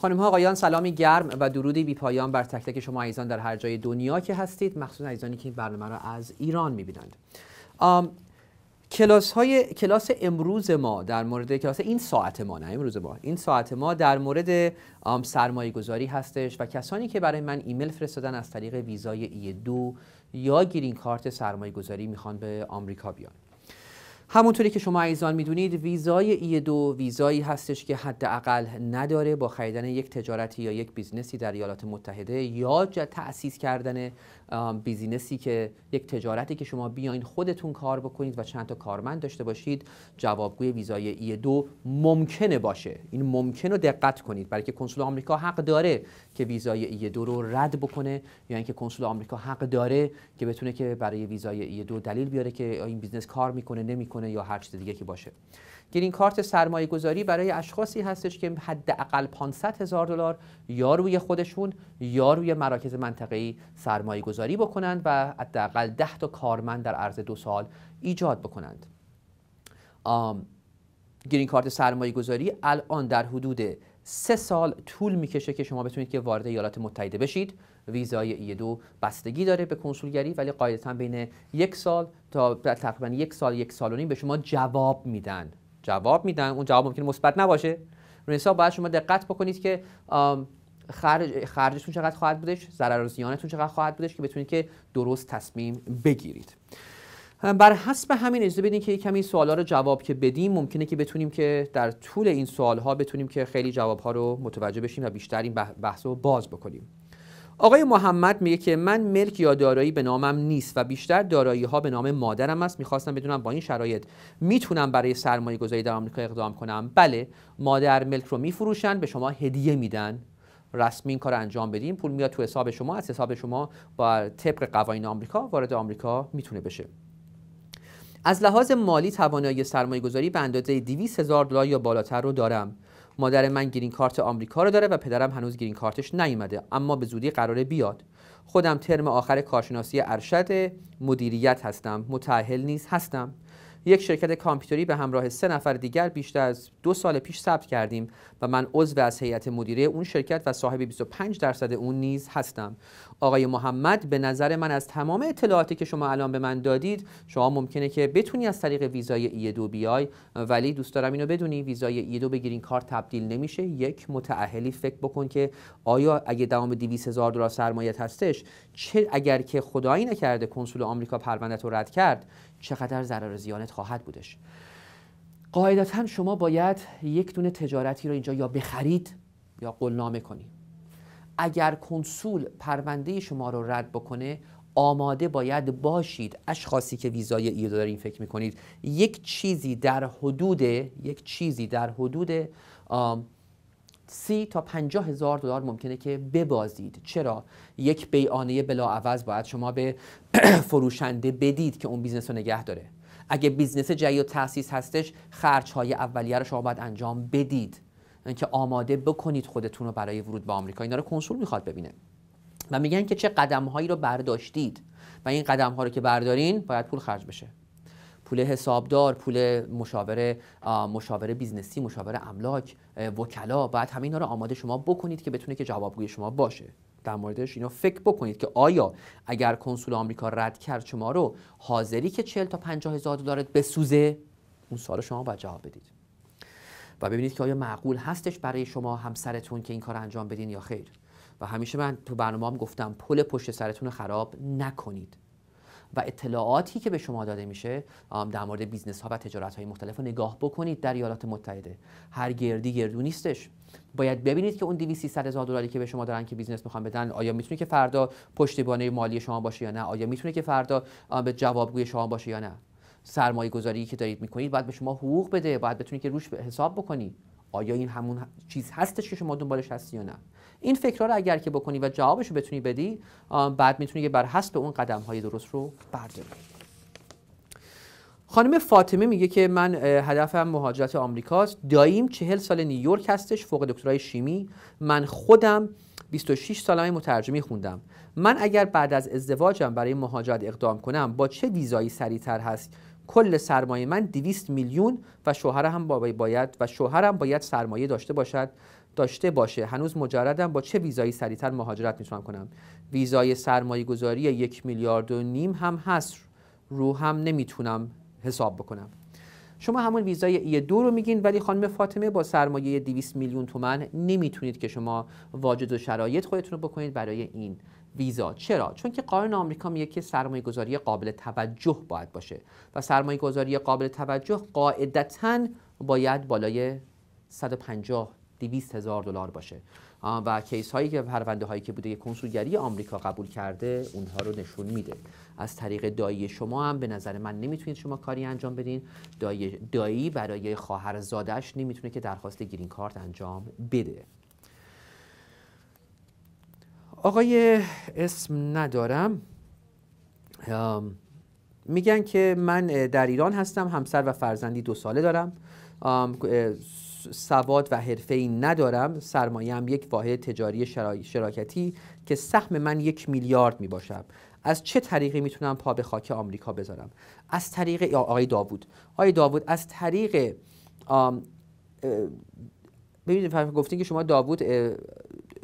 خانم ها آقایان سلامی گرم و درودی بی پایان بر تک تک شما عزیزان در هر جای دنیا که هستید مخصوص عزیزانی که این برنامه را از ایران میبینند کلاس های کلاس امروز ما در مورد کلاس این ساعت ما نه امروز ما این ساعت ما در مورد سرمایه گذاری هستش و کسانی که برای من ایمیل فرستادن از طریق ویزای ای دو یا گرین کارت سرمایه گذاری میخوان به آمریکا بیان همونطوری که شما ایزان میدونید ویزای ای e دو ویزایی هستش که حداقل نداره با خریدن یک تجارتی یا یک بیزنسی در ایالات متحده یا تأسیس کردن بیزینسی که یک تجارتی که شما بیاین خودتون کار بکنید و چند تا کارمند داشته باشید جوابگوی ویزای ای دو ممکنه باشه این ممکن رو دقت کنید برای که کنسول آمریکا حق داره که ویزای ای دو رو رد بکنه یا یعنی اینکه کنسول آمریکا حق داره که بتونه که برای ویزای ای دو دلیل بیاره که این بیزنس کار میکنه نمیکنه یا هر چیز دیگه که باشه گرین کارت سرمایه گذاری برای اشخاصی هستش که حداقل 500 هزار دلار یا روی خودشون یا روی مراکز منطقه‌ای سرمایه گذاری بکنند و حداقل 10 تا کارمند در عرض دو سال ایجاد بکنند. گرین کارت سرمایه گذاری الان در حدود سه سال طول میکشه که شما بتونید که وارد ایالات متحده بشید ویزای ای دو بستگی داره به کنسولگری ولی قاعدتا بین یک سال تا تقریبا یک سال یک سال و نیم به شما جواب میدن جواب میدن اون جواب ممکنه مثبت نباشه روی حساب باید شما دقت بکنید که خرجتون چقدر خواهد بودش ضرر و زیانتون چقدر خواهد بودش که بتونید که درست تصمیم بگیرید بر حسب همین اجازه بدین که کمی سوالا رو جواب که بدیم ممکنه که بتونیم که در طول این سوالها بتونیم که خیلی جواب ها رو متوجه بشیم و بیشتر این بحث رو باز بکنیم آقای محمد میگه که من ملک یا دارایی به نامم نیست و بیشتر دارایی ها به نام مادرم است میخواستم بدونم با این شرایط میتونم برای سرمایه گذاری در آمریکا اقدام کنم بله مادر ملک رو میفروشن به شما هدیه میدن رسمی این کار انجام بدیم پول میاد تو حساب شما از حساب شما با طبق قوانین آمریکا وارد آمریکا میتونه بشه از لحاظ مالی توانایی سرمایه گذاری به اندازه 200 هزار دلار یا بالاتر رو دارم مادر من گرین کارت آمریکا رو داره و پدرم هنوز گرین کارتش نیومده اما به زودی قراره بیاد خودم ترم آخر کارشناسی ارشد مدیریت هستم متأهل نیست هستم یک شرکت کامپیوتری به همراه سه نفر دیگر بیشتر از دو سال پیش ثبت کردیم و من عضو از هیئت مدیره اون شرکت و صاحب 25 درصد اون نیز هستم آقای محمد به نظر من از تمام اطلاعاتی که شما الان به من دادید شما ممکنه که بتونی از طریق ویزای دو بیای ولی دوست دارم اینو بدونی ویزای دو به گرین کارت تبدیل نمیشه یک متعهلی فکر بکن که آیا اگه دوام 200 هزار دلار سرمایه هستش چه اگر که خدایی نکرده کنسول آمریکا پرونده رو رد کرد چقدر ضرر زیانت خواهد بودش قاعدتا شما باید یک دونه تجارتی رو اینجا یا بخرید یا قولنامه کنید اگر کنسول پرونده شما رو رد بکنه آماده باید باشید اشخاصی که ویزای ای دارین فکر میکنید یک چیزی در حدود یک چیزی در حدود سی تا پنجا هزار دلار ممکنه که ببازید چرا یک بیانیه بلاعوض باید شما به فروشنده بدید که اون بیزنس رو نگه داره اگه بیزنس جدید و تاسیس هستش خرچ های اولیه رو شما باید انجام بدید اینکه آماده بکنید خودتون رو برای ورود به آمریکا اینا رو کنسول میخواد ببینه و میگن که چه قدم هایی رو برداشتید و این قدم ها رو که بردارین باید پول خرج بشه پول حسابدار پول مشاوره مشاوره بیزنسی مشاوره املاک وکلا بعد همه اینا رو آماده شما بکنید که بتونه که جوابگوی شما باشه در موردش اینا فکر بکنید که آیا اگر کنسول آمریکا رد کرد شما رو حاضری که 40 تا 50 هزار دلارت بسوزه اون سال شما باید جواب بدید و ببینید که آیا معقول هستش برای شما همسرتون که این کار انجام بدین یا خیر و همیشه من تو برنامه هم گفتم پل پشت سرتون رو خراب نکنید و اطلاعاتی که به شما داده میشه در مورد بیزنس ها و تجارت های مختلف رو نگاه بکنید در ایالات متحده هر گردی گردو نیستش باید ببینید که اون 200 هزار دلاری که به شما دارن که بیزنس میخوان بدن آیا میتونه که فردا پشتیبانه مالی شما باشه یا نه آیا میتونه که فردا به جوابگوی شما باشه یا نه سرمایه گذاری که دارید میکنید باید به شما حقوق بده باید بتونید که روش حساب بکنی آیا این همون چیز هستش که شما دنبالش هستی یا نه این فکرها رو اگر که بکنی و جوابش رو بتونی بدی بعد میتونی که بر حسب اون قدم های درست رو برداری خانم فاطمه میگه که من هدفم مهاجرت آمریکاست داییم چهل سال نیویورک هستش فوق دکترای شیمی من خودم 26 سالمه مترجمی خوندم من اگر بعد از ازدواجم برای مهاجرت اقدام کنم با چه ویزایی سریعتر هست کل سرمایه من 200 میلیون و شوهرم باید و شوهرم باید سرمایه داشته باشد داشته باشه هنوز مجردم با چه ویزایی سریعتر مهاجرت میتونم کنم ویزای سرمایه گذاری یک میلیارد و نیم هم هست رو هم نمیتونم حساب بکنم شما همون ویزای ای دو رو میگین ولی خانم فاطمه با سرمایه 200 میلیون تومن نمیتونید که شما واجد و شرایط خودتون رو بکنید برای این ویزا چرا چون که قانون آمریکا میگه که سرمایه گذاری قابل توجه باید باشه و سرمایه گذاری قابل توجه قاعدتا باید بالای 150 200 هزار دلار باشه و کیس هایی که پرونده هایی که بوده کنسولگری آمریکا قبول کرده اونها رو نشون میده از طریق دایی شما هم به نظر من نمیتونید شما کاری انجام بدین دایی, دایی برای زادش نمیتونه که درخواست گرین کارت انجام بده آقای اسم ندارم میگن که من در ایران هستم همسر و فرزندی دو ساله دارم سواد و حرفه ای ندارم سرمایه هم یک واحد تجاری شراکتی که سهم من یک میلیارد می باشم از چه طریقی میتونم پا به خاک آمریکا بذارم از طریق آقای داوود آقای داوود از طریق ببینید فرق گفتین که شما داوود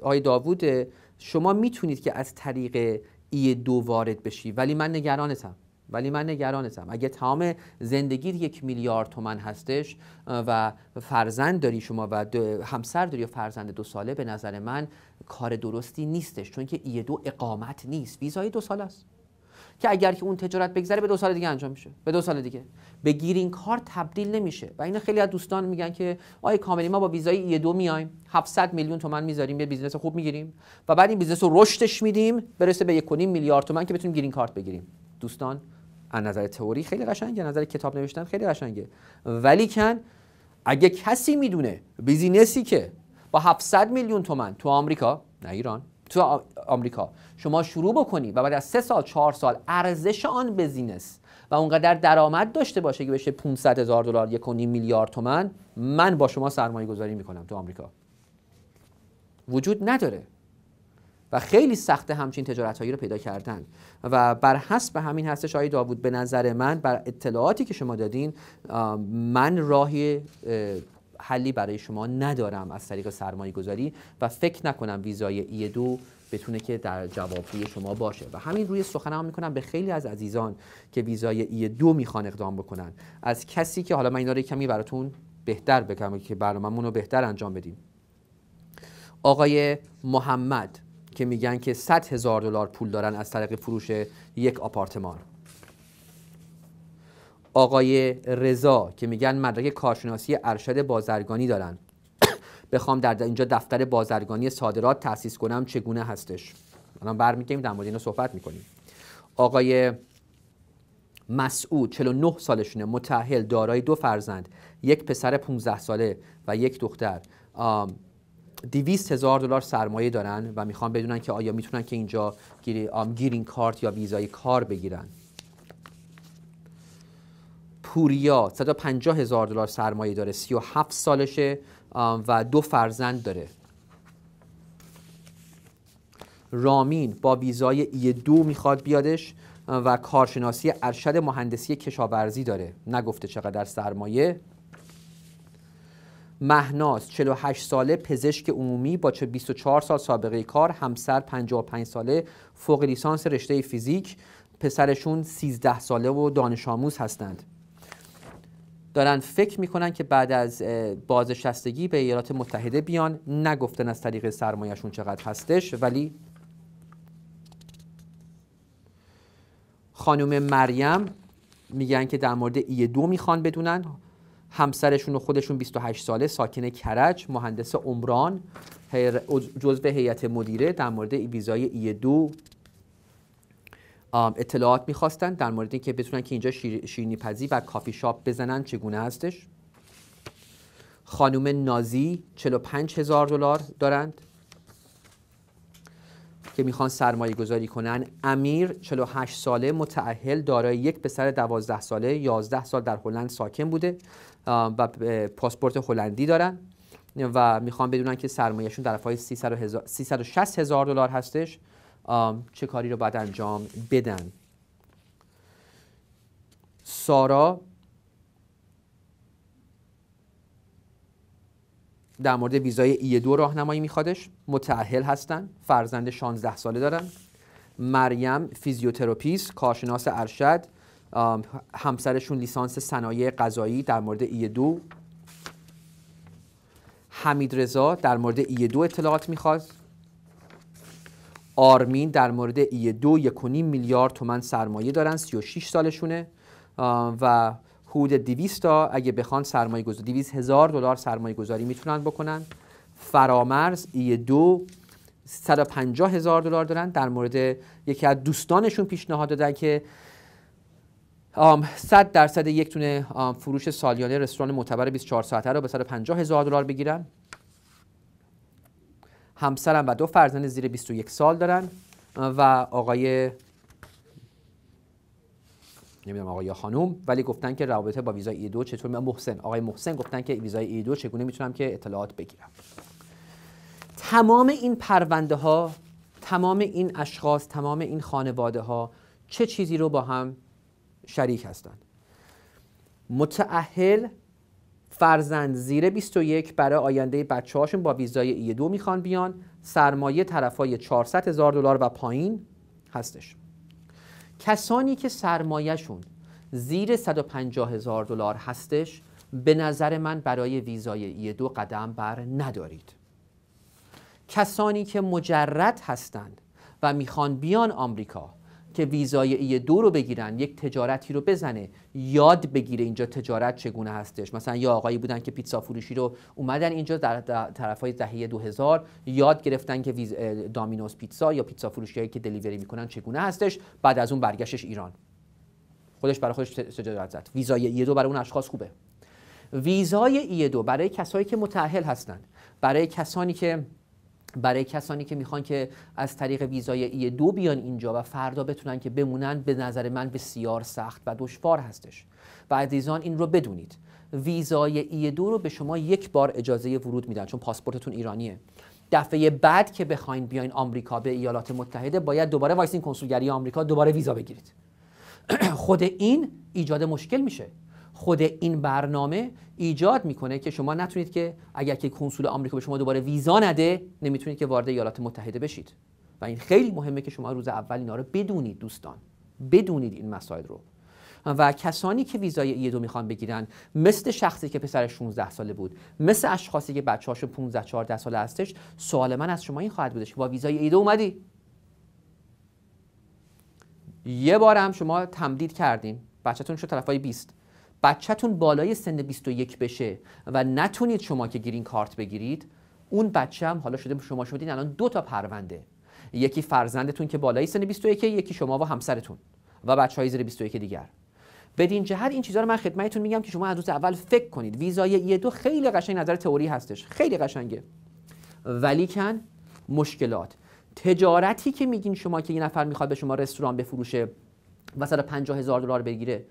آقای داوود شما میتونید که از طریق ای دو وارد بشی ولی من نگرانتم ولی من نگرانتم اگه تمام زندگی یک میلیارد تومن هستش و فرزند داری شما و همسر داری یا فرزند دو ساله به نظر من کار درستی نیستش چون که ایه دو اقامت نیست ویزای دو سال است که اگر که اون تجارت بگذره به دو سال دیگه انجام میشه به دو سال دیگه به گیرین کارت تبدیل نمیشه و اینا خیلی از دوستان میگن که آیه کاملی ما با ویزای ای دو میایم 700 میلیون تومن میذاریم یه بیزنس خوب میگیریم و بعد این بیزنس رو رشدش میدیم برسه به 1.5 میلیارد تومن که بتونیم گیرین کارت بگیریم دوستان از نظر تئوری خیلی قشنگه از نظر کتاب نوشتن خیلی قشنگه ولی اگه کسی میدونه بیزینسی که با 700 میلیون تومن تو آمریکا نه ایران تو آمریکا شما شروع بکنی و بعد از سه سال چهار سال ارزش آن بزینس و اونقدر درآمد داشته باشه که بشه 500 هزار دلار یک میلیارد تومن من با شما سرمایه گذاری میکنم تو آمریکا وجود نداره و خیلی سخت همچین تجارت هایی رو پیدا کردن و بر حسب همین هستش آقای داوود به نظر من بر اطلاعاتی که شما دادین من راهی حلی برای شما ندارم از طریق سرمایه گذاری و فکر نکنم ویزای ای دو بتونه که در جوابی شما باشه و همین روی سخنم هم میکنم به خیلی از عزیزان که ویزای ای دو میخوان اقدام بکنن از کسی که حالا من این رو کمی براتون بهتر بکنم که برنامه‌مون رو بهتر انجام بدیم آقای محمد که میگن که 100 هزار دلار پول دارن از طریق فروش یک آپارتمان آقای رضا که میگن مدرک کارشناسی ارشد بازرگانی دارن بخوام در, اینجا دفتر بازرگانی صادرات تأسیس کنم چگونه هستش الان برمیگردیم در مورد اینو صحبت میکنیم آقای مسعود 49 سالشونه متأهل دارای دو فرزند یک پسر 15 ساله و یک دختر 200 هزار دلار سرمایه دارن و میخوان بدونن که آیا میتونن که اینجا گیرین کارت یا ویزای کار بگیرن پوریا 150 هزار دلار سرمایه داره 37 سالشه و دو فرزند داره رامین با ویزای ای دو میخواد بیادش و کارشناسی ارشد مهندسی کشاورزی داره نگفته چقدر سرمایه مهناز 48 ساله پزشک عمومی با 24 سال سابقه کار همسر 55 ساله فوق لیسانس رشته فیزیک پسرشون 13 ساله و دانش آموز هستند دارن فکر میکنن که بعد از بازنشستگی به ایالات متحده بیان نگفتن از طریق سرمایهشون چقدر هستش ولی خانم مریم میگن که در مورد ای دو میخوان بدونن همسرشون و خودشون 28 ساله ساکن کرج مهندس عمران جزو هیئت مدیره در مورد ویزای ای دو اطلاعات میخواستن در مورد اینکه بتونن که اینجا شیرینی پذی و کافی شاپ بزنن چگونه هستش خانم نازی 45 هزار دلار دارند که میخوان سرمایه گذاری کنن امیر 48 ساله متعهل دارای یک پسر 12 ساله 11 سال در هلند ساکن بوده و پاسپورت هلندی دارن و میخوان بدونن که سرمایهشون در فای 360 هزار دلار هستش چه کاری رو باید انجام بدن سارا در مورد ویزای ای دو راهنمایی میخوادش متعهل هستن فرزند 16 ساله دارن مریم فیزیوتراپیست کارشناس ارشد همسرشون لیسانس صنایع غذایی در مورد ای دو حمید رضا در مورد ای 2 اطلاعات میخواد آرمین در مورد ای دو یکونیم میلیارد تومن سرمایه دارن 36 سالشونه و حدود 200 تا اگه بخوان سرمایه 200 هزار دلار سرمایه گذاری میتونن بکنن فرامرز ای دو 150 هزار دلار دارن در مورد یکی از دوستانشون پیشنهاد دادن که 100 درصد یک تونه فروش سالیانه رستوران معتبر 24 ساعته رو به سر هزار دلار بگیرن همسرم و دو فرزند زیر 21 سال دارن و آقای نمیدونم آقای خانم ولی گفتن که رابطه با ویزای ای دو چطور محسن آقای محسن گفتن که ویزای ای دو چگونه میتونم که اطلاعات بگیرم تمام این پرونده ها تمام این اشخاص تمام این خانواده ها چه چیزی رو با هم شریک هستند متعهل فرزند زیر 21 برای آینده بچه هاشون با ویزای ای دو میخوان بیان سرمایه طرف های 400 هزار دلار و پایین هستش کسانی که سرمایهشون زیر 150 هزار دلار هستش به نظر من برای ویزای ای دو قدم بر ندارید کسانی که مجرد هستند و میخوان بیان آمریکا که ویزای ای دو رو بگیرن یک تجارتی رو بزنه یاد بگیره اینجا تجارت چگونه هستش مثلا یا آقایی بودن که پیتزا فروشی رو اومدن اینجا در طرفای دهه 2000 یاد گرفتن که دامینوز پیتزا یا پیتزا فروشی که دلیوری میکنن چگونه هستش بعد از اون برگشتش ایران خودش برای خودش تجارت زد ویزای ای دو برای اون اشخاص خوبه ویزای ای دو برای کسایی که متأهل هستند برای کسانی که برای کسانی که میخوان که از طریق ویزای ای دو بیان اینجا و فردا بتونن که بمونن به نظر من بسیار سخت و دشوار هستش و عزیزان این رو بدونید ویزای ای دو رو به شما یک بار اجازه ورود میدن چون پاسپورتتون ایرانیه دفعه بعد که بخواین بیاین آمریکا به ایالات متحده باید دوباره وایسین کنسولگری آمریکا دوباره ویزا بگیرید خود این ایجاد مشکل میشه خود این برنامه ایجاد میکنه که شما نتونید که اگر که کنسول آمریکا به شما دوباره ویزا نده نمیتونید که وارد ایالات متحده بشید و این خیلی مهمه که شما روز اول اینا رو بدونید دوستان بدونید این مسائل رو و کسانی که ویزای ای دو میخوان بگیرن مثل شخصی که پسر 16 ساله بود مثل اشخاصی که بچه‌هاش 15 14 ساله هستش سوال من از شما این خواهد بودش که با ویزای دو اومدی یه هم شما تمدید کردین بچه‌تون شد طرفای 20 بچهتون بالای سن 21 بشه و نتونید شما که گرین کارت بگیرید اون بچه هم حالا شده شما شدین الان دو تا پرونده یکی فرزندتون که بالای سن 21 یکی شما و همسرتون و بچه های زیر 21 دیگر بدین جهت این چیزها رو من خدمتتون میگم که شما از روز اول فکر کنید ویزای یه دو خیلی قشنگ نظر تئوری هستش خیلی قشنگه ولیکن مشکلات تجارتی که میگین شما که یه نفر میخواد به شما رستوران بفروشه و 150 هزار دلار بگیره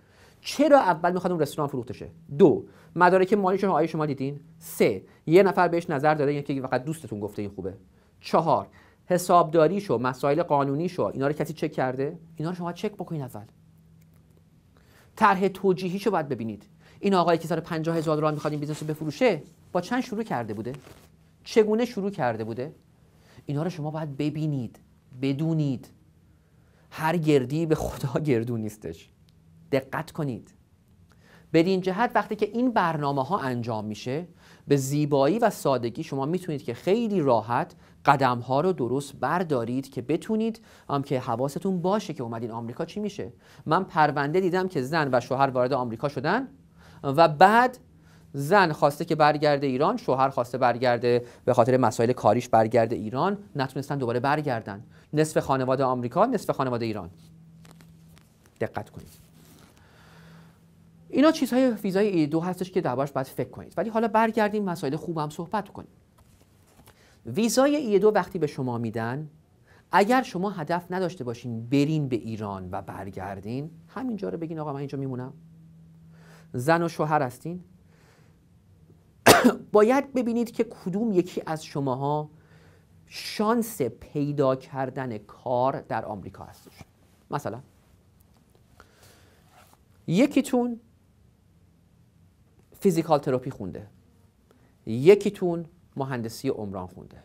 چرا اول میخواد اون رستوران فروخته شه دو مدارک مالی شما آیا شما دیدین سه یه نفر بهش نظر داده یکی فقط دوستتون گفته این خوبه چهار حسابداری شو مسائل قانونی شو اینا رو کسی چک کرده اینا رو شما چک بکنید اول طرح توجیهی شو باید ببینید این آقایی که سر 50 هزار دلار میخواد این بیزنس رو بفروشه با چند شروع کرده بوده چگونه شروع کرده بوده اینا رو شما باید ببینید بدونید هر گردی به خدا گردو نیستش دقت کنید بدین جهت وقتی که این برنامه ها انجام میشه به زیبایی و سادگی شما میتونید که خیلی راحت قدم ها رو درست بردارید که بتونید هم که حواستون باشه که اومدین آمریکا چی میشه من پرونده دیدم که زن و شوهر وارد آمریکا شدن و بعد زن خواسته که برگرده ایران شوهر خواسته برگرده به خاطر مسائل کاریش برگرده ایران نتونستن دوباره برگردن نصف خانواده آمریکا نصف خانواده ایران دقت کنید اینا چیزهای ویزای ای دو هستش که دربارش باید فکر کنید ولی حالا برگردیم مسائل هم صحبت کنیم ویزای ای دو وقتی به شما میدن اگر شما هدف نداشته باشین برین به ایران و برگردین همینجا رو بگین آقا من اینجا میمونم زن و شوهر هستین باید ببینید که کدوم یکی از شماها شانس پیدا کردن کار در آمریکا هستش مثلا یکیتون فیزیکال تراپی خونده یکیتون مهندسی عمران خونده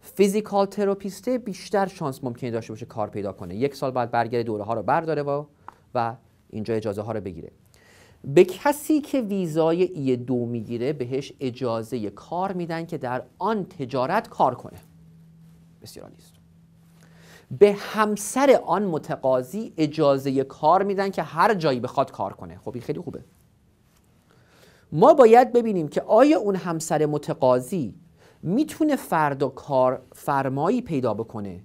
فیزیکال تراپیسته بیشتر شانس ممکنه داشته باشه کار پیدا کنه یک سال بعد برگرده دوره ها رو برداره و و اینجا اجازه ها رو بگیره به کسی که ویزای ای دو میگیره بهش اجازه کار میدن که در آن تجارت کار کنه بسیار نیست به همسر آن متقاضی اجازه کار میدن که هر جایی بخواد کار کنه خب این خیلی خوبه ما باید ببینیم که آیا اون همسر متقاضی میتونه فردا کار فرمایی پیدا بکنه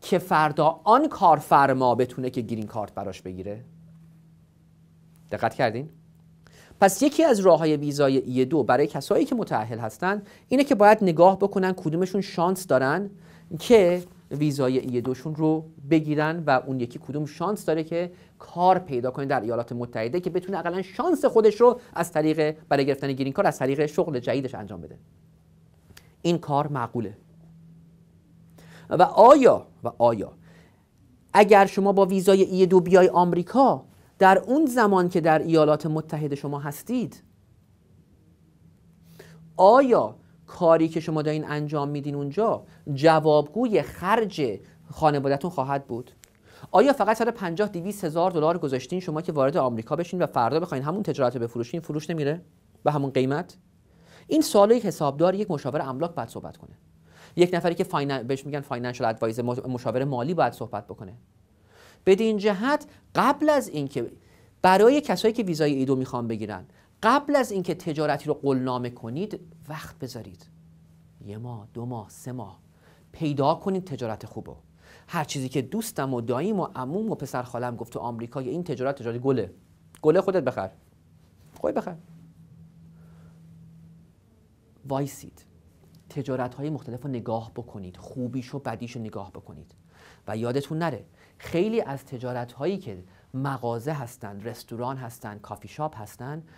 که فردا آن فرما بتونه که گرین کارت براش بگیره دقت کردین پس یکی از راه های ویزای ای دو برای کسایی که متعهل هستن اینه که باید نگاه بکنن کدومشون شانس دارن که ویزای ای دوشون رو بگیرن و اون یکی کدوم شانس داره که کار پیدا کنه در ایالات متحده که بتونه اقلا شانس خودش رو از طریق برای گرفتن گرین کار از طریق شغل جدیدش انجام بده این کار معقوله و آیا و آیا اگر شما با ویزای ای دو بیای آمریکا در اون زمان که در ایالات متحده شما هستید آیا کاری که شما دارین انجام میدین اونجا جوابگوی خرج خانوادهتون خواهد بود آیا فقط 150 200 هزار دلار گذاشتین شما که وارد آمریکا بشین و فردا بخواین همون تجارت رو بفروشین فروش نمیره به همون قیمت این سال یک حسابدار یک مشاور املاک باید صحبت کنه یک نفری که بهش میگن فاینانشال ادوایزر مشاور مالی باید صحبت بکنه بدین جهت قبل از اینکه برای کسایی که ویزای ایدو میخوان بگیرن قبل از اینکه تجارتی رو قلنامه کنید وقت بذارید یه ماه دو ماه سه ماه پیدا کنید تجارت خوبو هر چیزی که دوستم و داییم و عموم و پسر خالم گفت تو آمریکا این تجارت تجارت گله گله خودت بخر خودت بخر وایسید تجارت های مختلف رو نگاه بکنید خوبیش و بدیش رو نگاه بکنید و یادتون نره خیلی از تجارت هایی که مغازه هستند رستوران هستند کافی شاپ هستند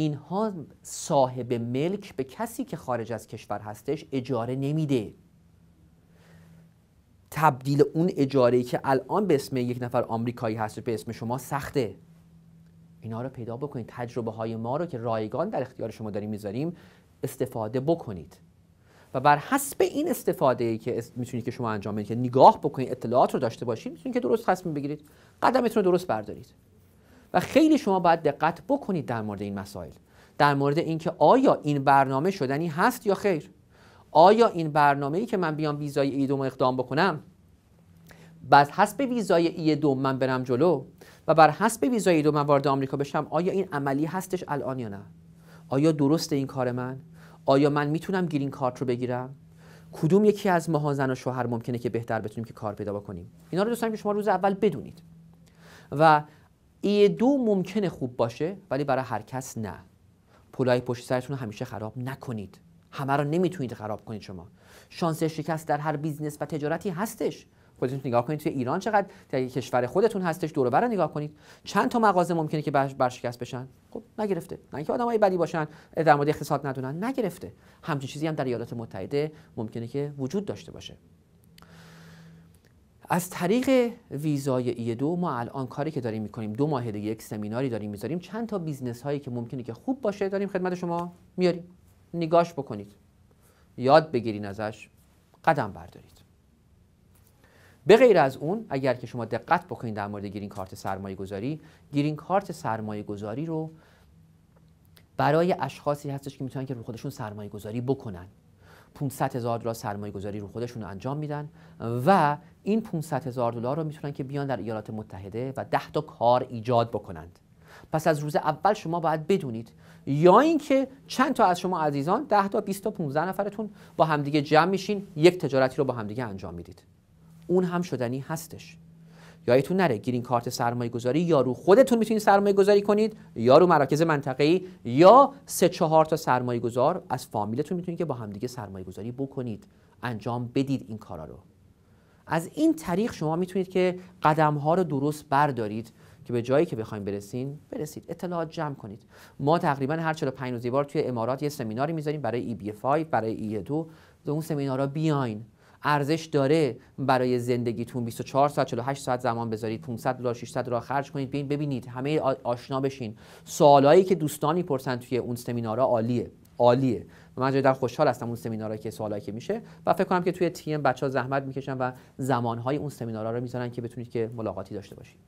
اینها صاحب ملک به کسی که خارج از کشور هستش اجاره نمیده تبدیل اون اجاره که الان به اسم یک نفر آمریکایی هست به اسم شما سخته اینا رو پیدا بکنید تجربه های ما رو که رایگان در اختیار شما داریم میذاریم استفاده بکنید و بر حسب این استفاده ای که میتونید که شما انجام بدید که نگاه بکنید اطلاعات رو داشته باشید میتونید که درست تصمیم بگیرید قدمتون رو درست بردارید و خیلی شما باید دقت بکنید در مورد این مسائل در مورد اینکه آیا این برنامه شدنی هست یا خیر آیا این برنامه ای که من بیام ویزای ای دوم اقدام بکنم بر حسب ویزای ای دوم من برم جلو و بر حسب ویزای ای دوم من وارد آمریکا بشم آیا این عملی هستش الان یا نه آیا درست این کار من آیا من میتونم گرین کارت رو بگیرم کدوم یکی از ماها زن و شوهر ممکنه که بهتر بتونیم که کار پیدا بکنیم اینا رو دوستان که شما روز اول بدونید و ای دو ممکنه خوب باشه ولی برای هر کس نه پولای پشت سرتون رو همیشه خراب نکنید همه رو نمیتونید خراب کنید شما شانس شکست در هر بیزنس و تجارتی هستش خودتون نگاه کنید توی ایران چقدر در کشور خودتون هستش دور بر نگاه کنید چند تا مغازه ممکنه که برشکست بشن خب نگرفته نه اینکه آدمای بدی باشن در مورد اقتصاد ندونن نگرفته همچین چیزی هم در ایالات متحده ممکنه که وجود داشته باشه از طریق ویزای ای دو ما الان کاری که داریم میکنیم دو ماه دیگه یک سمیناری داریم میذاریم چند تا بیزنس هایی که ممکنه که خوب باشه داریم خدمت شما میاریم نگاش بکنید یاد بگیرین ازش قدم بردارید به غیر از اون اگر که شما دقت بکنید در مورد گیرین کارت سرمایه گذاری گیرین کارت سرمایه گذاری رو برای اشخاصی هستش که میتونن که رو خودشون سرمایه گذاری بکنن 500 هزار دلار سرمایه گذاری رو خودشون انجام میدن و این 500 هزار دلار رو میتونن که بیان در ایالات متحده و 10 تا کار ایجاد بکنند پس از روز اول شما باید بدونید یا اینکه چند تا از شما عزیزان 10 تا 20 تا 15 نفرتون با همدیگه جمع میشین یک تجارتی رو با همدیگه انجام میدید اون هم شدنی هستش یادتون نره گرین کارت سرمایه گذاری یا رو خودتون میتونید سرمایه گذاری کنید یا رو مراکز منطقه‌ای یا سه چهار تا سرمایه گذار از فامیلتون میتونید که با همدیگه سرمایه گذاری بکنید انجام بدید این کارا رو از این طریق شما میتونید که قدم ها رو درست بردارید که به جایی که بخوایم برسین برسید اطلاعات جمع کنید ما تقریبا هر 45 روزی بار توی امارات یه سمیناری میذاریم برای ای e برای ای e 2 اون سمینارها بیاین ارزش داره برای زندگیتون 24 ساعت 48 ساعت زمان بذارید 500 دلار 600 دلار خرج کنید بین ببینید همه آشنا بشین سوالایی که دوستانی میپرسن توی اون سمینارها عالیه عالیه من در خوشحال هستم اون سمینارها که سوالایی که میشه و فکر کنم که توی تیم بچه ها زحمت میکشن و زمانهای اون سمینارها رو میذارن که بتونید که ملاقاتی داشته باشید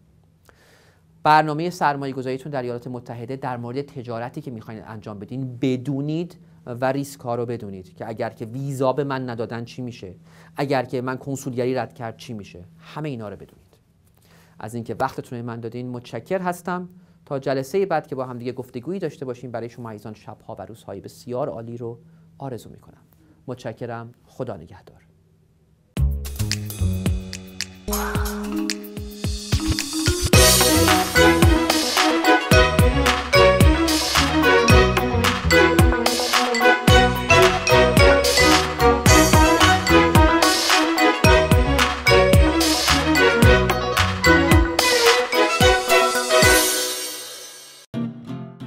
برنامه سرمایه گذاریتون در ایالات متحده در مورد تجارتی که میخواین انجام بدین بدونید و ریسک ها رو بدونید که اگر که ویزا به من ندادن چی میشه اگر که من کنسولگری رد کرد چی میشه همه اینا رو بدونید از اینکه وقتتون من دادین متشکر هستم تا جلسه بعد که با هم دیگه گفتگویی داشته باشیم برای شما ایزان شبها و روزهای بسیار عالی رو آرزو میکنم متشکرم خدا نگهدار